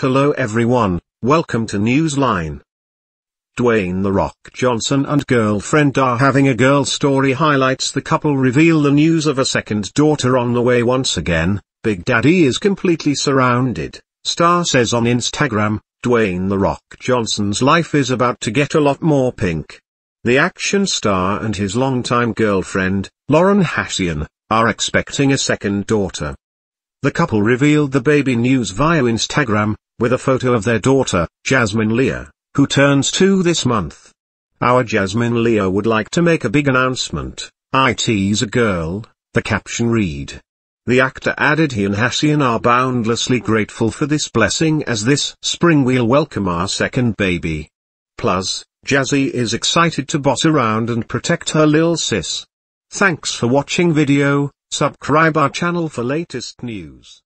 Hello everyone, welcome to Newsline. Dwayne The Rock Johnson and girlfriend are having a girl story highlights the couple reveal the news of a second daughter on the way once again, Big Daddy is completely surrounded, star says on Instagram, Dwayne The Rock Johnson's life is about to get a lot more pink. The action star and his longtime girlfriend, Lauren Hassian, are expecting a second daughter. The couple revealed the baby news via Instagram, with a photo of their daughter, Jasmine Leah, who turns two this month. Our Jasmine Leah would like to make a big announcement, IT's a girl, the caption read. The actor added he and Hassian are boundlessly grateful for this blessing as this spring we'll welcome our second baby. Plus, Jazzy is excited to boss around and protect her lil sis. Thanks for watching video, subscribe our channel for latest news.